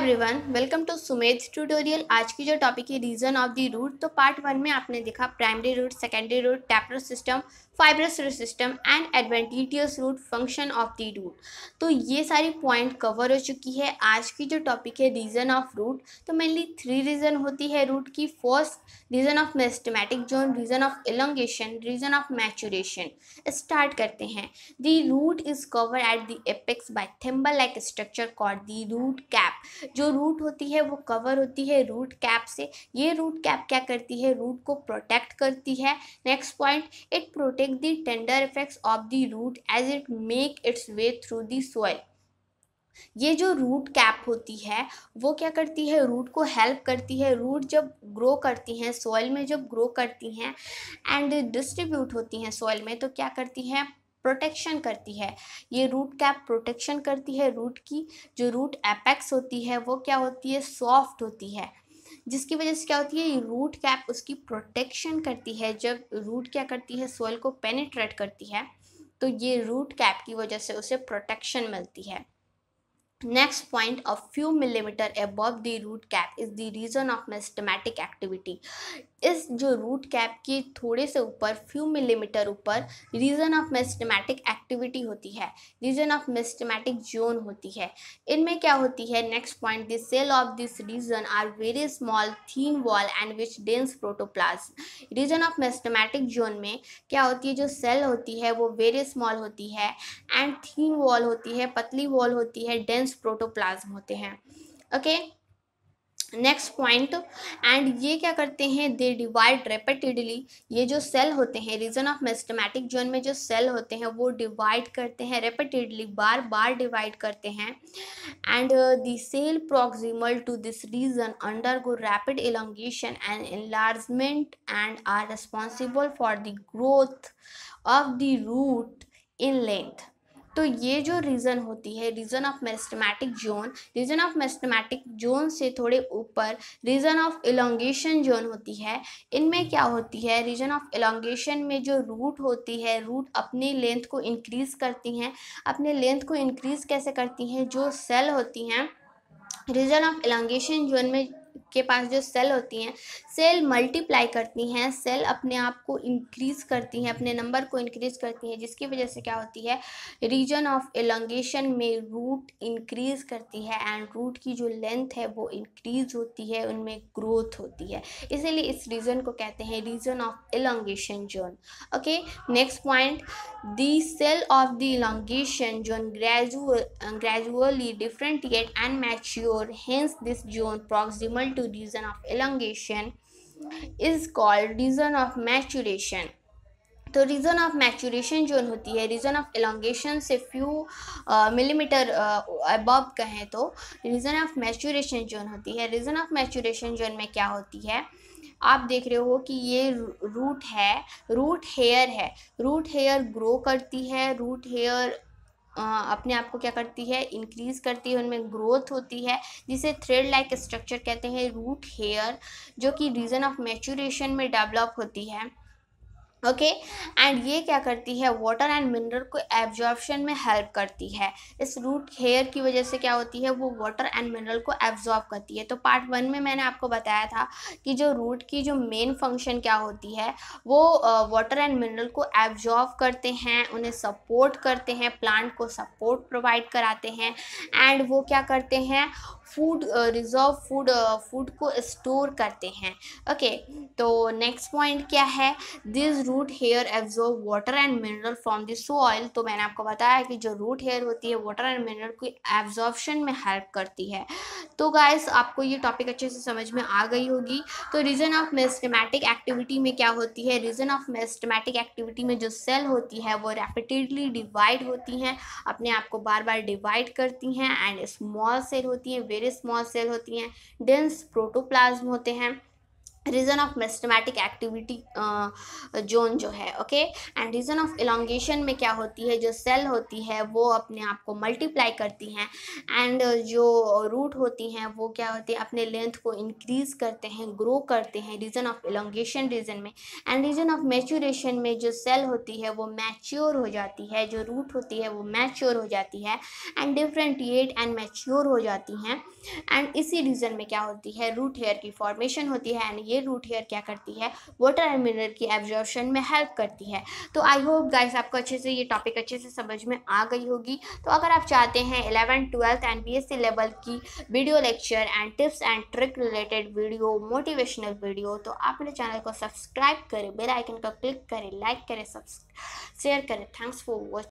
Everyone welcome to Sumedh tutorial आज की जो टॉपिक है रीजन ऑफ द रूट तो पार्ट वन में आपने देखा primary root secondary root taper system fibrous root system and adventitious root function of the root तो ये सारी पॉइंट कवर हो चुकी है आज की जो टॉपिक है रीज़न ऑफ रूट तो मेनली थ्री रीज़न होती है रूट की first region of meristematic zone region of elongation region of maturation start करते हैं the root is cover at the apex by thimble like structure called the root cap जो root होती है वो cover होती है रूट कैप से ये रूट कैप क्या करती है रूट को प्रोटेक्ट करती है next point it protect mimic the tender effects of the root as it make its way through the soil ये जो रूट कैप होती है वो क्या करती है रूट को हेल्प करती है रूट जब ग्रो करती हैं सॉइल में जब ग्रो करती हैं एंड डिस्ट्रीब्यूट होती हैं सॉइल में तो क्या करती हैं प्रोटेक्शन करती है ये रूट कैप प्रोटेक्शन करती है रूट की जो रूट एपेक्स होती है वो क्या होती है सॉफ्ट होती है जिसकी वजह से क्या होती है रूट कैप उसकी प्रोटेक्शन करती है जब रूट क्या करती है सोयल को पेनिट्रेट करती है तो ये रूट कैप की वजह से उसे प्रोटेक्शन मिलती है next point of few millimeter above the root cap is the region of meristematic activity इस जो रूट कैप की थोड़े से ऊपर फ्यू मिलीमीटर ऊपर रीजन ऑफ मेस्टमेटिक एक्टिविटी होती है रीजन ऑफ मेस्टमेटिक जोन होती है इनमें क्या होती है next point the cell of this region are very small thin wall and which dense protoplasm region of meristematic zone में क्या होती है जो सेल होती है वो वेरी स्मॉल होती है एंड थीन वॉल होती है पतली वॉल होती है डेंस प्लाज्मिड्स प्रोटोप्लाज्म होते हैं ओके नेक्स्ट पॉइंट एंड ये क्या करते हैं दे डिवाइड रेपिटेडली ये जो सेल होते हैं रीजन ऑफ मेस्टमैटिक जोन में जो सेल होते हैं वो डिवाइड करते हैं रेपिटेडली बार बार डिवाइड करते हैं and the cell proximal to this region undergo rapid elongation and enlargement and are responsible for the growth of the root in length तो ये जो रीज़न होती है region of meristematic zone region of meristematic zone से थोड़े ऊपर reason of elongation zone होती है इनमें क्या होती है रीज़न ऑफ एलोंगेशन में जो रूट होती है रूट अपनी लेंथ को इंक्रीज़ करती हैं अपने लेंथ को इंक्रीज़ कैसे करती हैं जो सेल होती हैं रीज़न ऑफ एलोंगेशन जोन में के पास जो सेल होती हैं सेल मल्टीप्लाई करती हैं सेल अपने आप को इंक्रीज़ करती हैं अपने नंबर को इंक्रीज़ करती हैं जिसकी वजह से क्या होती है रीजन ऑफ एलोंगेशन में रूट इंक्रीज़ करती है एंड रूट की जो लेंथ है वो इंक्रीज़ होती है उनमें ग्रोथ होती है इसीलिए इस रीज़न को कहते हैं region of elongation zone okay next point the cell of the elongation zone gradual gradually differentiate and mature hence this zone proximal normal to region of elongation is called region of maturation तो region of maturation zone होती है region of elongation से few millimeter above कहें तो region of maturation zone होती है region of maturation zone में क्या होती है आप देख रहे हो कि ये रूट है रूट हेयर है रूट हेयर ग्रो करती है रूट हेयर अपने आप को क्या करती है इंक्रीज करती है उनमें ग्रोथ होती है जिसे थ्रेड लाइक स्ट्रक्चर कहते हैं रूट हेयर जो कि रीज़न ऑफ मैचुरेशन में डेवलप होती है ओके okay? एंड ये क्या करती है वाटर एंड मिनरल को एब्जॉर्बशन में हेल्प करती है इस रूट हेयर की वजह से क्या होती है वो वाटर एंड मिनरल को एब्जॉर्ब करती है तो पार्ट वन में मैंने आपको बताया था कि जो रूट की जो मेन फंक्शन क्या होती है वो वाटर एंड मिनरल को एब्जॉर्ब करते हैं उन्हें सपोर्ट करते हैं प्लांट को सपोर्ट प्रोवाइड कराते हैं एंड वो क्या करते हैं फूड रिजर्व फूड फूड को स्टोर करते हैं ओके okay, तो नेक्स्ट पॉइंट क्या है this root hair absorb water and mineral from this oil तो मैंने आपको बताया कि जो रूट हेयर होती है वाटर एंड मिनरल की एब्जॉर्बशन में हेल्प करती है तो गाइस आपको ये टॉपिक अच्छे से समझ में आ गई होगी तो रीज़न ऑफ मेस्टमेटिक एक्टिविटी में क्या होती है रीज़न ऑफ मेस्टमेटिक एक्टिविटी में जो सेल होती है वो रैपिडली डिवाइड होती हैं अपने आप को बार बार डिवाइड करती हैं एंड स्मॉल सेल होती हैं वेरी स्मॉल सेल होती हैं डेंस प्रोटोप्लाज्म होते हैं region of meristematic activity zone जो है okay and region of elongation में क्या होती है जो सेल होती है वो अपने आप को मल्टीप्लाई करती हैं एंड uh, जो रूट होती हैं वो क्या होती है अपने लेंथ को इंक्रीज करते हैं ग्रो करते हैं रीजन ऑफ एलोंगेशन रीजन में एंड रीजन ऑफ मैच्योरेशन में जो सेल होती है वो मैच्योर हो जाती है जो रूट होती है वो मैच्योर हो जाती है एंड डिफ्रेंटिएट एंड मैच्योर हो जाती हैं एंड इसी रीजन में क्या होती है रूट हेयर की फॉर्मेशन होती है एंड ये रूट हेयर क्या करती है वाटर एंड मिनरल की एब्जॉर्बशन में हेल्प करती है तो आई होप गाइस आपको अच्छे से ये टॉपिक अच्छे से समझ में आ गई होगी तो अगर आप चाहते हैं eleven twelfth and B S C level की video lecture and tips and trick related video motivational video तो आप मेरे चैनल को सब्सक्राइब करें बेल आइकन का क्लिक करें लाइक करें सब्सक्राइब शेयर करें थैंक्स फॉर वॉचिंग